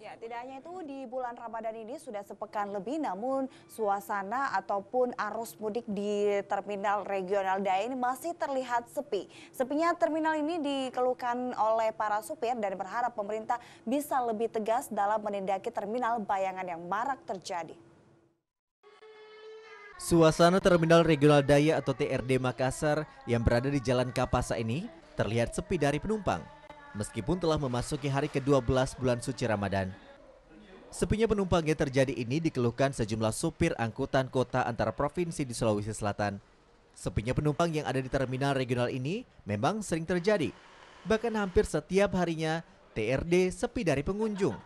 Ya, tidak hanya itu di bulan Ramadan ini sudah sepekan lebih namun suasana ataupun arus mudik di terminal regional Daya ini masih terlihat sepi. Sepinya terminal ini dikeluhkan oleh para supir dan berharap pemerintah bisa lebih tegas dalam menindaki terminal bayangan yang marak terjadi. Suasana Terminal Regional Daya atau TRD Makassar yang berada di Jalan Kapasa ini terlihat sepi dari penumpang meskipun telah memasuki hari ke-12 bulan suci Ramadan. Sepinya yang terjadi ini dikeluhkan sejumlah supir angkutan kota antara provinsi di Sulawesi Selatan. Sepinya penumpang yang ada di terminal regional ini memang sering terjadi. Bahkan hampir setiap harinya, TRD sepi dari pengunjung.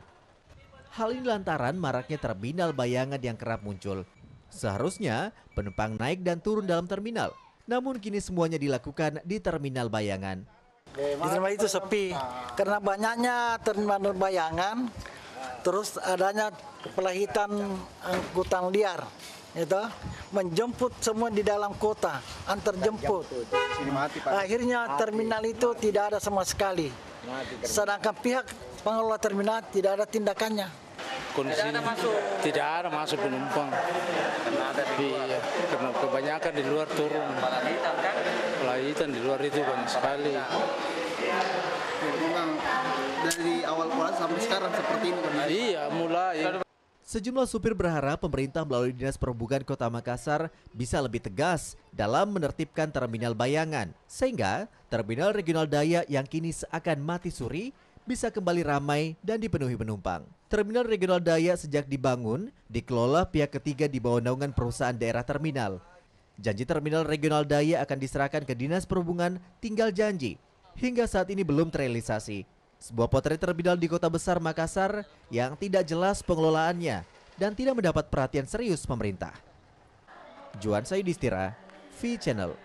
Hal ini lantaran maraknya terminal bayangan yang kerap muncul. Seharusnya penumpang naik dan turun dalam terminal, namun kini semuanya dilakukan di terminal bayangan. Di dermaga itu sepi karena banyaknya terima bayangan, terus adanya pelahitan angkutan eh, liar, itu menjemput semua di dalam kota, antar jemput Akhirnya terminal itu tidak ada sama sekali. Sedangkan pihak pengelola terminal tidak ada tindakannya. Kondisi tidak ada masuk, tidak ada masuk penumpang. Iya, karena kebanyakan di luar turun kegiatan di luar itu banyak sekali. dari awal sampai sekarang seperti ini benar Iya, mulai. Sejumlah supir berharap pemerintah melalui Dinas Perhubungan Kota Makassar bisa lebih tegas dalam menertibkan terminal bayangan, sehingga terminal regional daya yang kini seakan mati suri bisa kembali ramai dan dipenuhi penumpang. Terminal regional daya sejak dibangun dikelola pihak ketiga di bawah naungan perusahaan daerah terminal Janji terminal regional daya akan diserahkan ke Dinas Perhubungan tinggal janji. Hingga saat ini belum terrealisasi. Sebuah potret terminal di kota besar Makassar yang tidak jelas pengelolaannya dan tidak mendapat perhatian serius pemerintah. Juan Sayudistira, V-Channel.